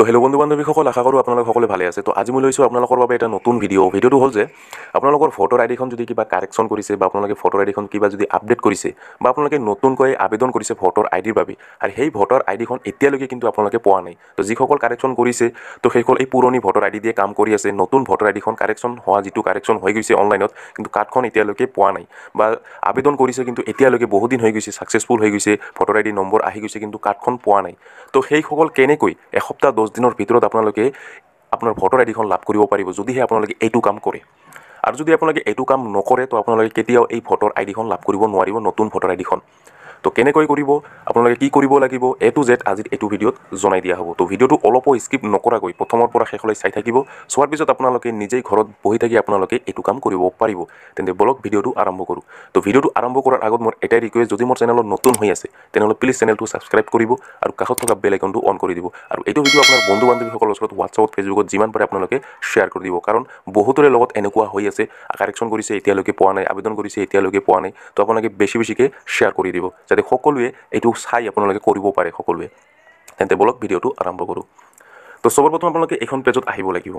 তো হেল্ল' বন্ধু বান্ধৱীসকল আশা কৰোঁ আপোনালোক সকলোৱে ভালে আছে তো আজি মই লৈছোঁ আপোনালোকৰ বাবে এটা নতুন ভিডিঅ' ভিডিঅ'টো হ'ল যে আপোনালোকৰ ভোটৰ আইডিখন যদি কিবা কাৰেকশ্যন কৰিছে বা আপোনালোকে ভোটৰ আইডিখন কিবা যদি আপডেট কৰিছে বা আপোনালোকে নতুনকৈ আবেদন কৰিছে ভোটৰ আইডিৰ বাবে আৰু সেই ভোটৰ আইডিখন এতিয়ালৈকে কিন্তু আপোনালোকে পোৱা নাই তো যিসকল কাৰেকশ্যন কৰিছে তো সেইসকল এই পুৰণি ভোটৰ আইডি দিয়ে কাম কৰি আছে নতুন ভোটৰ আইডিখন কাৰেকশ্যন হোৱা যিটো কাৰেকশ্যন হৈ গৈছে অনলাইনত কিন্তু কাৰ্ডখন এতিয়ালৈকে পোৱা নাই বা আবেদন কৰিছে কিন্তু এতিয়ালৈকে বহুদিন হৈ গৈছে ছাকচেছফুল হৈ গৈছে ভোটৰ আই নম্বৰ আহি গৈছে কিন্তু কাৰ্ডখন পোৱা নাই তো সেইসকল কেনেকৈ এসপ্তাহ দহ দিনৰ ভিতৰত আপোনালোকে আপোনাৰ ভোটৰ আইডিখন লাভ কৰিব পাৰিব যদিহে আপোনালোকে এইটো কাম কৰে আৰু যদি আপোনালোকে এইটো কাম নকৰে তো আপোনালোকে কেতিয়াও এই ভোটৰ আইডিখন লাভ কৰিব নোৱাৰিব নতুন ভোটাৰ আইডিখন তো কেনেকৈ কৰিব আপোনালোকে কি কৰিব লাগিব এ টু জেড আজি এইটো ভিডিঅ'ত জনাই দিয়া হ'ব তো ভিডিঅ'টো অলপো স্কিপ নকৰাকৈ প্ৰথমৰ পৰা শেষলৈ চাই থাকিব চোৱাৰ পিছত আপোনালোকে নিজেই ঘৰত বহি থাকি আপোনালোকে এইটো কাম কৰিব পাৰিব তেন্তে ব'লক ভিডিঅ'টো আৰম্ভ কৰোঁ তো ভিডিঅ'টো আৰম্ভ কৰাৰ আগত মোৰ এটাই ৰিকুৱেষ্ট যদি মোৰ চেনেলত নতুন হৈ আছে তেনেহ'লে প্লিজ চেনেলটো ছাবস্ক্ৰাইব কৰিব আৰু কাষত থকা বেল একাউণ্টটো অন কৰি দিব আৰু এইটো ভিডিঅ' আপোনাৰ বন্ধু বান্ধৱীসকলৰ ওচৰত হোৱাটছআপত ফেচবুকত যিমান পাৰে আপোনালোকে শ্বেয়াৰ কৰি দিব কাৰণ বহুতৰে লগত এনেকুৱা হৈ আছে কাৰেকশ্যন কৰিছে এতিয়ালৈকে পোৱা নাই আবেদন কৰিছে এতিয়ালৈকে পোৱা নাই তো আপোনালোকে বেছি বেছিকৈ শ্বেয়াৰ কৰি দিব যাতে সকলোৱে এইটো চাই আপোনালোকে কৰিব পাৰে সকলোৱে তেন্তে বলক ভিডিঅ'টো আৰম্ভ কৰোঁ তো চবৰ প্ৰথম আপোনালোকে এইখন পেজত আহিব লাগিব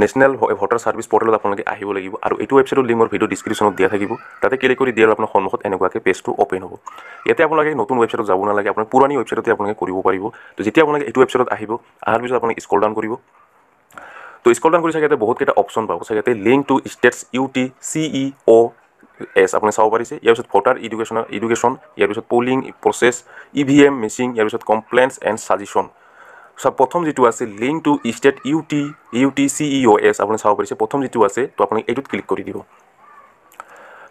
নেশ্যনেল ভোটাৰ ছাৰ্ভিছ পৰ্টেলত আপোনালোকে আহিব লাগিব আৰু এইটো ৱেবছাইটৰ লিংকৰ মোৰ ভিডিঅ' ডিছক্ৰিপশ্যনত দিয়া থাকিব তাতে ক্লিক কৰি দিয়াৰ আপোনাৰ সন্মুখত এনেকুৱাকৈ পেজটো অ'পেন হ'ব ইয়াতে আপোনালোকে নতুন ৱেবছাইটত যাব নালাগে আপোনাৰ পুৰণি ৱেবছাইটতে আপোনালোকে কৰিব পাৰিব তো যেতিয়া আপোনালোকে এইটো ৱেবছাইটত আহিব অহাৰ পিছত আপোনালোকে স্কল ডাউন কৰিব তো স্কল ডাউন কৰি চাগে বহুতকেইটা অপশ্যন পাব চাগে link to states U T C E O' S আপুনি চাব পাৰিছে ইয়াৰ পিছত ভোটাৰ ইডুকেশ্যন ইডুকেশ্যন ইয়াৰ পিছত polling process E V M missing ইয়াৰ পিছত কমপ্লেইনছ এণ্ড ছাজেশ্যন চব প্ৰথম যিটো আছে link to state U T U T C E O S আপুনি চাব পাৰিছে প্ৰথম যিটো আছে তো আপুনি এইটোত ক্লিক কৰি দিব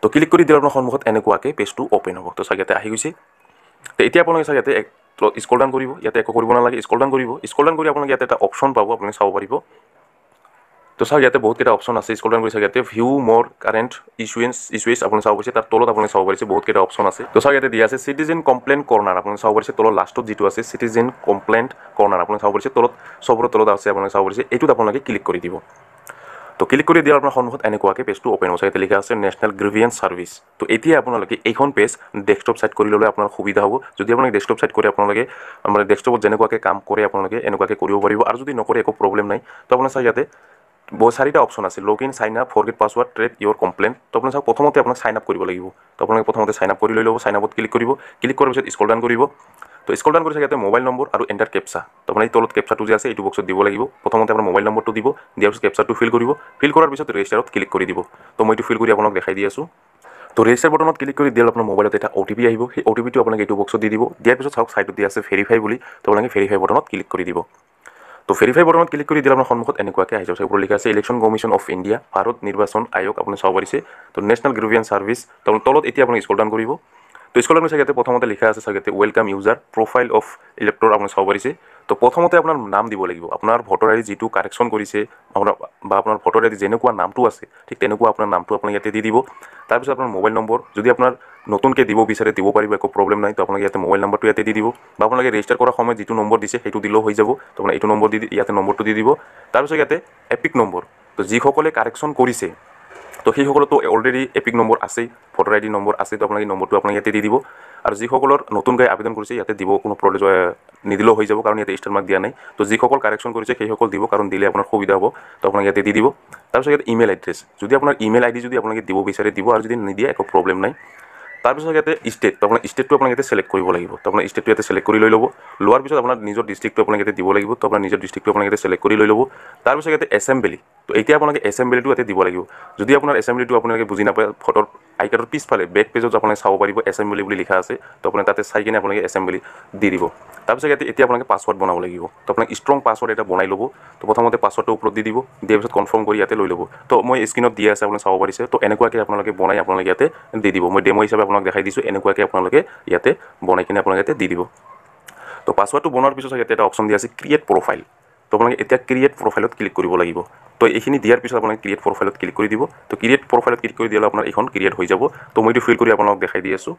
তো ক্লিক কৰি দিলে আপোনাৰ সন্মুখত এনেকুৱাকৈ পেজটো অ'পেন হ'ব তো চাগে ইয়াতে আহি গৈছে তো এতিয়া আপোনালোকে চাগে ইয়াতে স্কল ডাউন কৰিব ইয়াতে একো কৰিব নালাগে স্কল ডাউন কৰিব স্কল ডাউন কৰি আপোনালোকে ইয়াতে এটা অপশ্যন পাব আপুনি চাব পাৰিব তো চাওক ইয়াতে বহুতকেইটা অপশ্যন আছে স্কুল টাইম কৰিছে ইয়াতে ভিউ মোৰ কাৰেণ্ট ইছুৱেঞ্চ ইছুৱেচ আপুনি চাব পাৰিছে তাৰ তলত আপুনি চাব পাৰিছে বহুতকেইটা অপশ্যন আছে তো চাওক ইয়াতে দিয়া আছে চিটিজেন কমপ্লেইন কৰ্ণাৰ আপুনি চাব পাৰিছে তলত লাষ্টত যিটো আছে চিটিজেন কমপ্লেইন কৰ্ণাৰ আপুনি চাব পাৰিছে তলত চবৰ তলত আছে আপুনি চাব পাৰিছে এইটোত আপোনালোকে ক্লিক কৰি দিব তো ক্লিক কৰি দিয়াৰ আপোনাৰ সন্মুখত এনেকুৱাকৈ পেজটো অ'পেন হৈছে ইয়াতে লিখা আছে নেশ্যনেল গ্ৰিভিয়েঞ্চ ছাৰ্ভিচ তো এতিয়া আপোনালোকে এইখন পেজ ডেস্কটপ ছাইট কৰি ল'লে আপোনাৰ সুবিধা হ'ব যদি আপোনালোকে ডেস্কটপ ছাইট কৰি আপোনালোকে মানে ডেস্কটপত যেনেকুৱাকৈ কাম কৰে আপোনালোকে এনেকুৱাকৈ কৰিব পাৰিব আৰু যদি নকৰে একো প্ৰব্লেম নাই তো আপোনাৰ চাই ইয়াতে বহুত চাৰিটা অপশ্যন আছে log in sign up forget password track your complaint ত' আপোনাৰ চাওক প্ৰথমতে আপোনাক চাইন আপ কৰিব লাগিব তো আপোনালোকে প্ৰথমতে চাইন আপ কৰি লৈ ল'ব চাইন আপত ক্লিক কৰিব ক্লিক কৰাৰ পিছত স্কল ডান কৰিব তো স্কল ডান কৰি থাকে ইয়াতে মোবাইল নম্বৰ আৰু এণ্টাৰ কেপচা ত' আপোনাৰ এই তলত কেপচাটো যে আছে এইটো বক্সত দিব লাগিব প্ৰথমতে আপোনাৰ মোবাইল নম্বৰটো দিব দিয়াৰ পিছত কেপচাটো ফিল কৰিব ফিল কৰাৰ পিছত ৰেজিষ্টাৰত ক্লিক কৰি দিব তো মই এইটো ফিল কৰি আপোনাক দেখাই দি আছোঁ তো ৰেজিষ্টাৰ বটনত ক্লিক কৰি দিয়াৰ আপোনাৰ মোবাইলত এটা অ' টি পি আহিব সেই অ' টি পিটো আপোনালোকে এইটো বক্সত দি দিব দিয়াৰ পিছত চাওক চাইটত দিয়া আছে ভেৰিফাই বুলি ত' আপোনালোকে ভেৰিফাই বটনত ক্লিক কৰি দিব তো ভেৰিফাই বৰ্ণত ক্লিক কৰি দিলে আপোনাৰ সন্মুখত এনেকুৱাকৈ আহি যাব ওপৰত লিখা আছে ইলেকশ্যন কমিশ্যন অফ ইণ্ডিয়া ভাৰত নিৰ্বাচন আয়োগ আপুনি চাব পাৰিছে তো নেশ্যনেল গ্ৰুভিয়ান চাৰ্ভিছ তাৰ তলত এতিয়া আপুনি স্কুল ডাউন কৰিব তো স্কুল ডাউন চাগে প্ৰথমতে লিখা আছে চাগে welcome user profile of elector আপুনি চাব পাৰিছে তো প্ৰথমতে আপোনাৰ নাম দিব লাগিব আপোনাৰ ভোটৰ আই ডি যিটো কাৰেকশ্যন কৰিছে আপোনাৰ বা আপোনাৰ ভোটৰ আই ডি যেনেকুৱা নামটো আছে ঠিক তেনেকুৱা আপোনাৰ নামটো আপোনালোকে ইয়াতে দি দিব তাৰপিছত আপোনাৰ মোবাইল নম্বৰ যদি আপোনাৰ নতুনকৈ দিব বিচাৰে দিব পাৰিব একো প্ৰব্লেম নাই তো আপোনালোকে ইয়াতে মোবাইল নম্বৰটো ইয়াতে দি দিব বা আপোনালোকে ৰেজিষ্টাৰ কৰাৰ সময়ত যিটো নম্বৰ দিছে সেইটো দিলেও হৈ যাব তো মানে এইটো নম্বৰ দি দি ইয়াতে নম্বৰটো দি দিব তাৰপিছত ইয়াতে এপিক নম্বৰ তো যিসকলে কাৰেকশ্যন কৰিছে তো সেইসকলতো অলৰেডি এপিক নম্বৰ আছেই ভোটাৰ আই ডি নম্বৰ আছে তো আপোনালোকে নম্বৰটো আপোনাক ইয়াতে দি দিব আৰু যিসকলৰ নতুনকৈ আবেদন কৰিছে ইয়াতে দিব কোনো প্ৰব্লেম নিদিলেও হৈ যাব কাৰণ ইয়াতে ষ্টাৰ মাৰ্ক দিয়া নাই তো যিসকল কাৰেকশ্যন কৰিছে সেইসকল দিব কাৰণ দিলে আপোনাৰ সুবিধা হ'ব তো আপোনালোকে ইয়াতে দি দিব তাৰপিছত ইয়াতে ইমেইল এড্ৰেছ যদি আপোনাৰ ইমেইল আইডি যদি আপোনালোকে দিব বিচাৰে দিব আৰু যদি নিদিয়ে একো প্ৰব্লেম নাই তাৰপিছত ইয়াতে ষ্টেট তো আপোনাৰ ষ্টেটটো আপোনাক ইয়াতে ছিলেক্ট কৰিব লাগিব তো আপোনাৰ ষ্টেটটো ইয়াতে ছিলেক্ট কৰি লৈ ল'ব লোৱাৰ পিছত আপোনাৰ নিজৰ ডিষ্ট্ৰিক্টটো আপোনালোকে ইয়াতে দিব লাগিব তো আপোনাৰ নিজৰ ডিষ্ট্ৰিক্টটো আপোনালোকে ইয়াতে ছিলেক্ট কৰি লৈ ল'ব তাৰপিছত ইয়াতে এছেম্বলি তো এতিয়া আপোনালোকে এছেম্বলিটো ইয়াতে দিব লাগিব যদি আপোনাৰ এছেম্বলিটো আপোনালোকে বুজি নাপায় ফটোৰ আই কাৰ্ডৰ পিছফালে বেক পেজত আপোনালোকে চাব পাৰিব এছেম্বলি বুলি লিখা আছে তো আপুনি তাতে চাই কিনে আপোনালোকে এছেম্বলি দি দিব তাৰপিছত ইয়াতে এতিয়া আপোনালোকে পাছৱৰ্ড বনাব লাগিব তো আপোনাক ষ্ট্ৰং পাছৱৰ্ড এটা বনাই ল'ব তো প্ৰথমতে পাছৱৰ্ডটো ওপৰত দি দিব দিয়াৰ পিছত কনফাৰ্ম কৰি ইয়াতে লৈ ল'ব তো মই স্ক্ৰীনত দিয়া আছে আপোনালোকে চাব পাৰিছে তো এনেকুৱাকৈ আপোনালোকে বনাই আপোনালোকে ইয়াতে দি দিব মই ডেম' হিচাপে আপোনাক দেখাই দিছোঁ এনেকুৱাকৈ আপোনালোকে ইয়াতে বনাই কিনে আপোনালোকে ইয়াতে দি দিব তো পাছৱৰ্ডটো বনোৱাৰ পিছত ইয়াতে এটা অপশ্যন দিয়া আছে ক্ৰিয়েট প্ৰফাইল তো আপোনালোকে এতিয়া ক্ৰিয়েট প্ৰফাইলত ক্লিক কৰিব লাগিব তো এইখিনি দিয়াৰ পিছত আপোনালোকে ক্ৰিয়েট প্ৰফাইলত ক্লিক কৰি দিব তো ক্ৰিয়েট প্ৰফাইলত ক্লিক কৰি দিলে আপোনাৰ এইখন ক্ৰিয়েট হৈ যাব তো মই এইটো ফিল কৰি আপোনালোক দেখাই দি আছোঁ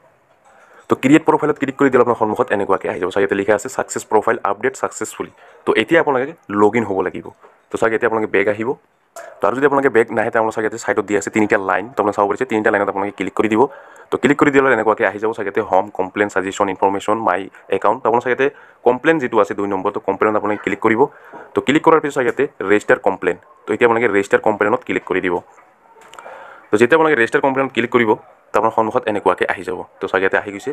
তো ক্ৰিয়েট প্ৰফাইলত ক্লিক কৰি দিলে আপোনাৰ সন্মুখত এনেকুৱাকৈ আহি যাব চাগে ইয়াতে লিখা আছে ছাকচেছ প্ৰফাইল আপডেট ছাকচেছফুলি তো এতিয়া আপোনালোকে লগ ইন হ'ব লাগিব তো চাগে এতিয়া আপোনালোকে বেগ আহিব তো আৰু যদি আপোনালোকে বেগ নাহে তেওঁলোকে চাগে ইয়াতে ছাইডত দি আছে তিনিটা লাইন আপোনাৰ চাব পাৰিছে তিনিটা লাইনত আপোনালোকে ক্লিক কৰি দিব তো ক্লিক কৰি দিলে এনেকুৱাকৈ আহি যাব চাগে home complaint suggestion information my account আপোনাৰ চাগে কমপ্লেইন যিটো আছে দুই নম্বৰটো কমপ্লেইনত আপোনালোকে ক্লিক কৰিব তো ক্লিক কৰাৰ পিছত চাগে ৰেজিষ্টাৰ কমপ্লেইন তো এতিয়া আপোনালোকে ৰেজিষ্টাৰ কমপ্লেইনত ক্লিক কৰি দিব তো যেতিয়া আপোনালোকে ৰেজিষ্টাৰ কমপ্লেইনত ক্লিক কৰিব তো আপোনাৰ সন্মুখত এনেকুৱাকৈ আহি যাব তো চাগে আহি গৈছে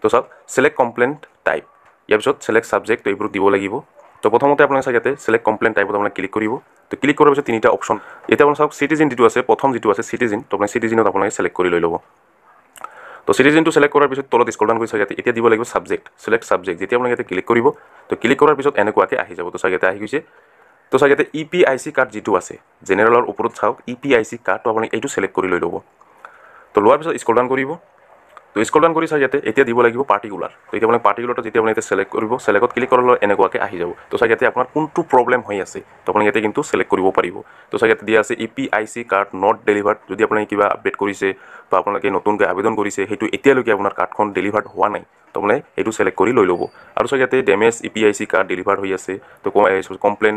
তো চাওক চিলেক্ট কমপ্লেইন টাইপ ইয়াৰ পিছত চিলেক্ট ছাবজেক্ট এইবোৰ দিব লাগিব তো প্ৰথমতে আপোনাক চাগে ইয়াতে ছিলেক্ট কমপ্লেইন টাইপত আপোনাক ক্লিক কৰিব তো ক্লিক কৰাৰ পিছত তিনিটা অপশ্যন এতিয়া আপোনাক চাওক চিটিজেন যিটো আছে প্ৰথম যিটো আছে চিটিজেন তো আপোনাক চিটিজেনত আপোনাক ছিলেক্ট কৰি লৈ ল'ব তো চিটিজেনটো ছিলেক্ট কৰাৰ পিছত তলত স্কলডান কৰি চাগে ইয়াতে এতিয়া দিব লাগিব ছাবজেক্ট ছিলেক্ট ছাবজেক্ট যেতিয়া আপোনাক ইয়াতে ক্লিক কৰিব তো ক্লিক কৰাৰ পিছত এনেকুৱাকৈ আহি যাব তো চাগে ইয়াতে আহি গৈছে তো চাগে ইয়াতে E P I C card যিটো আছে জেনেৰেলৰ ওপৰত চাওক ই পি আই চি কাৰ্ডটো আপোনাক এইটো ছিলেক্ট কৰি লৈ ল'ব তো লোৱাৰ পিছত স্কলডান কৰিব তো স্কুল ডাউন কৰি চাই ইয়াতে এতিয়া দিব লাগিব পাৰ্টিকুলাৰ তো এতিয়া আপোনাৰ পাৰ্টিকুলাৰটো যেতিয়া আপুনি ইয়াতে চিলেক্ট কৰিব ছিলেক্টত ক্লিক কৰিলে এনেকুৱাকৈ আহি যাব তো চাই ইয়াতে আপোনাৰ কোনটো প্ৰব্লেম হৈ আছে তো আপুনি ইয়াতে কিন্তু চিলেক্ট কৰিব পাৰিব তো চাই ইয়াতে দিয়া আছে E P I C card not delivered যদি আপুনি কিবা আপডেট কৰিছে বা আপোনালোকে নতুনকৈ আবেদন কৰিছে সেইটো এতিয়ালৈকে আপোনাৰ কাৰ্ডখন ডেলিভাৰ্ড হোৱা নাই তো মানে সেইটো চিলেক্ট কৰি লৈ ল'ব আৰু চাই ইয়াতে damage E P I C card delivered হৈ আছে তো কমপ্লেইন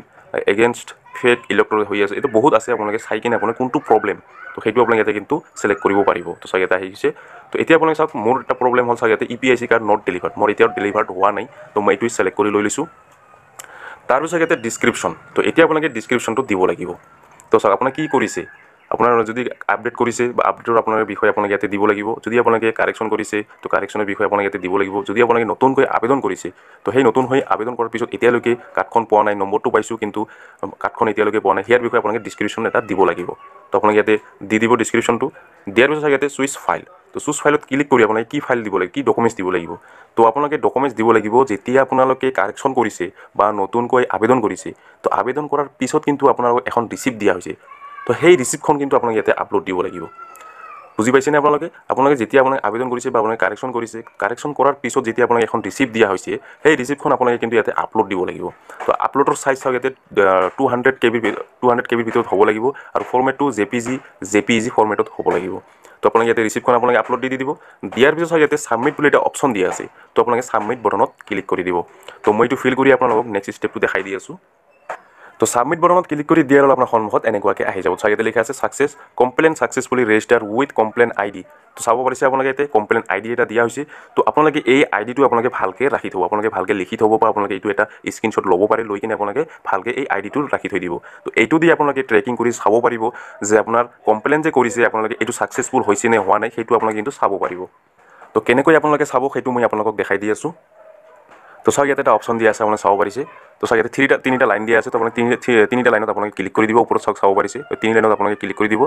এগেইনষ্ট ফেক ইলেক্ট্ৰনিক হৈ আছে এইটো বহুত আছে আপোনালোকে চাই কিনে আপোনাৰ কোনটো প্ৰব্লেম তো সেইটো আপোনালোকে ইয়াতে কিন্তু চিলেক্ট কৰিব পাৰিব তো চাই ইয়াতে আহিছে তো এতিয়া আপোনালোকে চাওক মোৰ এটা প্ৰব্লেম হ'ল চাওক ইয়াতে E P I C card not delivered মোৰ এতিয়াও ডেলিভাৰ্ড হোৱা নাই তো মই এইটোৱে ছিলেক্ট কৰি লৈ লৈছোঁ তাৰপিছত ইয়াতে ডিছক্ৰিপশ্যন তো এতিয়া আপোনালোকে ডিছক্ৰিপশ্যনটো দিব লাগিব তো চাওক আপোনাৰ কি কৰিছে আপোনাৰ যদি আপডেট কৰিছে বা আপডেটৰ আপোনাৰ বিষয়ে আপোনালোকে ইয়াতে দিব লাগিব যদি আপোনালোকে কাৰেকশ্যন কৰিছে তো কাৰেকশ্যনৰ বিষয়ে আপোনালোকে ইয়াতে দিব লাগিব যদি আপোনালোকে নতুনকৈ আবেদন কৰিছে তো সেই নতুন হৈ আবেদন কৰাৰ পিছত এতিয়ালৈকে কাৰ্ডখন পোৱা নাই নম্বৰটো পাইছোঁ কিন্তু কাৰ্ডখন এতিয়ালৈকে পোৱা নাই সেয়াৰ বিষয়ে আপোনালোকে ডিছক্ৰিপশ্যন এটা দিব লাগিব তো আপোনালোকে ইয়াতে দি দিব ডিছক্ৰিপশ্যনটো দিয়াৰ পিছত ইয়াতে চুইচ ফাইল তো চুজ ফাইলত ক্লিক কৰি আপোনালোকে কি ফাইল দিব লাগে কি ডকুমেণ্টছ দিব লাগিব তো আপোনালোকে ডকুমেণ্টছ দিব লাগিব যেতিয়া আপোনালোকে কাৰেকশ্যন কৰিছে বা নতুনকৈ আবেদন কৰিছে তো আবেদন কৰাৰ পিছত কিন্তু আপোনালোকক এখন ৰিচিপ্ট দিয়া হৈছে তো সেই ৰিচিপ্টখন কিন্তু আপোনালোকে ইয়াতে আপলোড দিব লাগিব বুজি পাইছেনে আপোনালোকে আপোনালোকে যেতিয়া আপোনাক আবেদন কৰিছে বা আপোনালোকে কাৰেকশ্যন কৰিছে কাৰেকশ্যন কৰাৰ পিছত যেতিয়া আপোনালোকে এখন ৰিচিপ্ট দিয়া হৈছে সেই ৰিচিপ্টখন আপোনালোকে কিন্তু ইয়াতে আপলোড দিব লাগিব তো আপলোডৰ চাইজ চাওক ইয়াতে two hundred K B two hundred K বিৰ ভিতৰত হ'ব লাগিব আৰু ফৰ্মেটটো J P G J P G ফৰ্মেটত হ'ব লাগিব তো আপোনালোকে ইয়াতে ৰিচিপ্টখন আপোনালোকে আপলোড দি দিব দিয়াৰ পিছত ইয়াতে ছাবমিট বুলি এটা অপশ্যন দিয়া আছে তো আপোনালোকে ছাবমিট বটনত ক্লিক কৰি দিব তো মই এইটো ফিল কৰি আপোনালোকক নেক্সট ষ্টেপটো দেখাই দি আছোঁ তো ছাবমিট বটনত ক্লিক কৰি দিয়াৰ হ'লে আপোনাৰ সন্মুখত এনেকুৱাকৈ আহি যাব চ' ইয়াতে লিখা আছে success complaint successfully registered with complaint I D তো চাব পাৰিছে আপোনালোকে ইয়াতে কমপ্লেইন আই ডি এটা দিয়া হৈছে তো আপোনালোকে এই আই ডিটো আপোনালোকে ভালকৈ ৰাখি থ'ব আপোনালোকে ভালকৈ লিখি থ'ব পাৰে আপোনালোকে এইটো এটা স্ক্ৰীণশ্বট ল'ব পাৰে লৈ কিনে আপোনালোকে ভালকৈ এই আই ডিটো ৰাখি থৈ দিব তো এইটো দি আপোনালোকে ট্ৰেকিং কৰি চাব পাৰিব যে আপোনাৰ কমপ্লেইন যে কৰিছে আপোনালোকে এইটো ছাকচেছফুল হৈছে নে হোৱা নাই সেইটো আপোনালোকে কিন্তু চাব পাৰিব তো কেনেকৈ আপোনালোকে চাব সেইটো মই আপোনালোকক দেখাই দি আছোঁ তো চাওক ইয়াতে এটা অপশ্যন দিয়া আছে আপোনালোকে চাব পাৰিছে তো চাই ইয়াতে থ্ৰীটা তিনিটা লাইন দিয়া আছে তো আপোনাক তিনিটা লাইনত আপোনালোকে ক্লিক কৰি দিব ওপৰত চাওক চাব পাৰিছে তো তিনি লাইনত আপোনালোকে ক্লিক কৰি দিব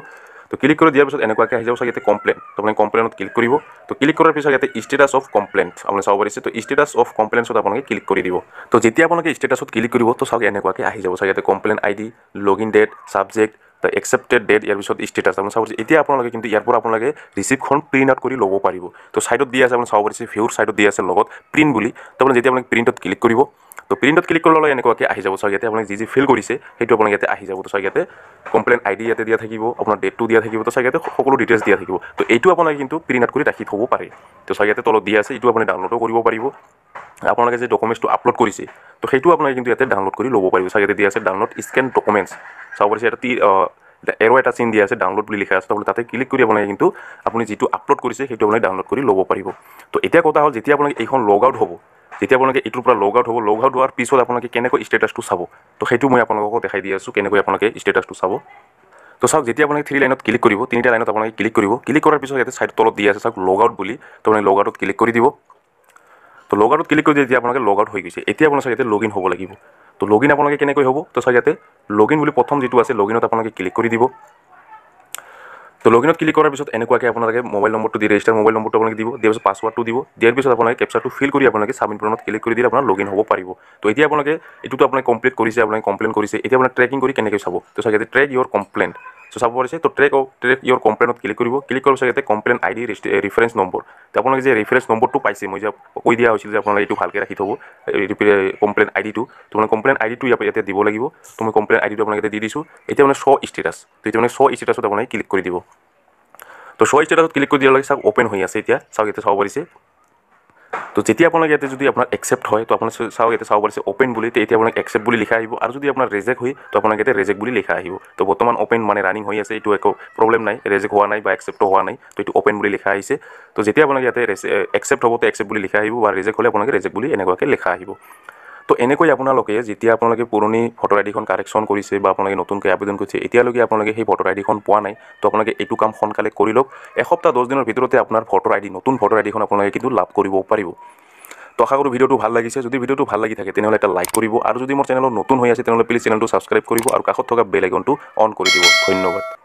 তো ক্লিক কৰি দিয়াৰ পিছত এনেকুৱাকৈ আহি যাব চাগে ইয়াতে কমপ্লেইন তো আপোনালোকে কমপ্লেইনত ক্লিক কৰিব তো ক্লিক কৰাৰ পিছত ইয়াতে ষ্টেটাছ অফ কমপ্লেইন আপোনালোকে চাব পাৰিছে তো ষ্টেটাছ অফ কমপ্লেইনছত আপোনালোকে ক্লিক কৰি দিব তো যেতিয়া আপোনালোকে ষ্টেটাছত ক্লিক কৰিব তো চাওক এনেকুৱাকৈ আহি যাব চাগে ইয়াতে complaint I D log in date subject the accepted date ইয়াৰ পিছত ষ্টেটাছ আপুনি চাব পাৰিছে এতিয়া আপোনালোকে কিন্তু ইয়াৰ পৰা আপোনালোকে ৰিচিপ্টখন প্ৰিণ্ট আউট কৰি ল'ব পাৰিব তো চাইডত দিয়া আছে আপুনি চাব পাৰিছে ভিউৰ চাইডত দিয়া আছে লগত প্ৰিণ্ট বুলি তাৰমানে যেতিয়া আপোনালোকে প্ৰিণ্টত ক্লিক কৰিব তো প্ৰিণ্টত ক্লিক কৰিব কৰিলে এনেকুৱাকৈ আহি যাব চাওক ইয়াতে আপোনাক যি যি ফিল কৰিছে সেইটো আপোনাক ইয়াতে আহি যাব তো চাওক ইয়াতে কমপ্লেইন আই ডি ইয়াতে দিয়া থাকিব আপোনাৰ ডেটটো দিয়া থাকিব তো চাওক ইয়াতে সকলো ডিটেইলছ দিয়া থাকিব তো এইটো আপোনালোকে কিন্তু প্ৰিণ্টত কৰি ৰাখি থ'ব পাৰে তো চাওক ইয়াতে তলত দিয়া আছে এইটো আপুনি ডাউনলোডো কৰিব পাৰিব আপোনালোকে যে ডকুমেণ্টছটো আপলোড কৰিছে তো সেইটো আপোনালোকে কিন্তু ইয়াতে ডাউনলোড কৰি ল'ব পাৰিব চাওক ইয়াতে দিয়া আছে ডাউনলোড স্কেন ডকুমেণ্টছ চাব পাৰিছে এটা এটা এৰ' এটা চিন দিয়া আছে ডাউনলোড বুলি লিখা আছে তাৰপৰা তাতে ক্লিক কৰি আপোনালোকে কিন্তু আপুনি যিটো আপলোড কৰিছে সেইটো আপোনালোকে ডাউনলোড কৰি ল'ব পাৰিব তো এতিয়া কথা হ'ল যেতিয়া আপোনালোকে এইখন লগ আউট হ'ব যেতিয়া আপোনালোকে এইটোৰ পৰা লগ আউট হ'ব লগ আউট হোৱাৰ পিছত আপোনালোকে কেনেকৈ ষ্টেটাছটো চাব তো সেইটো মই আপোনালোকক দেখাই দি আছোঁ কেনেকৈ আপোনালোকে ষ্টেটাছটো চাব তো চাওক যেতিয়া আপোনালোকে থ্ৰী লাইনত ক্লিক কৰিব তিনিটা লাইনত আপোনালোকে ক্লিক কৰিব ক্লিক কৰাৰ পিছত ইয়াতে ছাইড তলত দিয়া আছে চাওক লগ আউট বুলি তো আপুনি লগ আউটত ক্লিক কৰি দিব তো লগ আউটত ক্লিক কৰি যেতিয়া আপোনালোকে লগ আউট হৈ গৈছে এতিয়া আপোনাৰ ইয়াতে লগ ইন হ'ব লাগিব তো লগ ইন আপোনালোকে কেনেকৈ হ'ব তো চাওক ইয়াতে লগ ইন বুলি প্ৰথম যিটো আছে লগ ইনত আপোনালোকে ক্লিক কৰি দিব তো লগ ইনত ক্লিক কৰাৰ পিছত এনেকুৱাকৈ আপোনালোকে মোবাইল নম্বৰটো দি ৰেজিষ্টাৰ মোবাইল নম্বৰটো আপোনালোকে দিব দিয়াৰ পিছত পাছৱৰ্ডটো দিব দিয়াৰ পিছত আপোনালোকে কেপচাৰটো ফিল কৰি আপোনালোকে ছাবমিট বনত ক্লিক কৰি দিলে আপোনাৰ লগ ইন হ'ব পাৰিব তো এতিয়া আপোনালোকে এইটোতো আপোনালোকে কমপ্লিট কৰিছে আপোনালোকে কমপ্লেইন কৰিছে এতিয়া আপোনাৰ ট্ৰেকিং কৰি কেনেকৈ চাব তো চাগে ট্ৰেক ইয়ৰ কমপ্লেইন চ' চাব পাৰিছে ত' ট্ৰেক ট্ৰেক ইয়াৰ কমপ্লেইনত ক্লিক কৰিব ক্লিক কৰাৰ পিছত ইয়াতে complaint I D reference number ত' আপোনালোকে যে ৰেফাৰেঞ্চ নম্বৰটো পাইছে মই যে কৈ দিয়া হৈছিল যে আপোনালোকে এইটো ভালকৈ ৰাখি থ'ব কমপ্লেইন আই ডিটো ত' মানে কমপ্লেইন আই ডিটো ইয়াত ইয়াতে দিব লাগিব ত' মই কমপ্লেইন আই ডিটো আপোনালোকে ইয়াতে দি দিছোঁ এতিয়া মানে শ্ব' ষ্টেটাছ ত' এতিয়া মানে শ্ব' ষ্টেটাছত আপোনালোকে ক্লিক কৰি দিব ত' শ্ব' ষ্টেটাছত ক্লিক কৰি দিয়াৰ লগে চাওক অ'পেন হৈ আছে এতিয়া চাওক ইয়াতে চাব পাৰিছে তো যেতিয়া আপোনালোকে ইয়াতে যদি আপোনাৰ একচেপ্ট হয় তো আপোনাৰ চাওক ইয়াতে চাব পাৰিছে অ'পেন বুলি তেতিয়া আপোনাক একচেপ্ট বুলি লিখা আহিব আৰু যদি আপোনাৰ ৰেজেক্ট হয় তো আপোনাক ইয়াতে ৰেজেক্ট বুলি লিখা আহিব তো বৰ্তমান অ'পেন মানে ৰানিং হৈ আছে এইটো একো প্ৰব্লেম নাই ৰেজেক্ট হোৱা নাই বা একচেপ্ট হোৱা নাই তো এইটো অ'পেন বুলি লিখা আহিছে তো যেতিয়া আপোনালোকে ইয়াতে একচেপ্ট হ'ব তো একচেপ্ট বুলি লিখা আহিব বা ৰেজেক্ট হ'লে আপোনালোকে ৰেজেক্ট বুলি এনেকুৱাকৈ লিখা আহিব তো এনেকৈ আপোনালোকে যেতিয়া আপোনালোকে পুৰণি ভোটাৰ আইডিখন কালেকশ্যন কৰিছে বা আপোনালোকে নতুনকৈ আবেদন কৰিছে এতিয়ালৈকে আপোনালোকে সেই ভোটাৰ আইডিখন পোৱা নাই তো আপোনালোকে এইটো কাম সোনকালে কৰি লওক এসপ্তাহ দহ দিনৰ ভিতৰতে আপোনাৰ ভোটাৰ আইডি নতুন ভোটাৰ আইডিখন আপোনালোকে কিন্তু লাভ কৰিব পাৰিব তো আশা কৰোঁ ভিডিঅ'টো ভাল লাগিছে যদি ভিডিঅ'টো ভাল লাগি থাকে তেনেহ'লে এটা লাইক কৰিব আৰু যদি মোৰ চেনেলত নতুন হৈ আছে তেনেহ'লে প্লিজ চেনেলটো ছাবস্ক্ৰাইব কৰিব আৰু কাষত থকা বেলেগনটো অন কৰি দিব ধন্যবাদ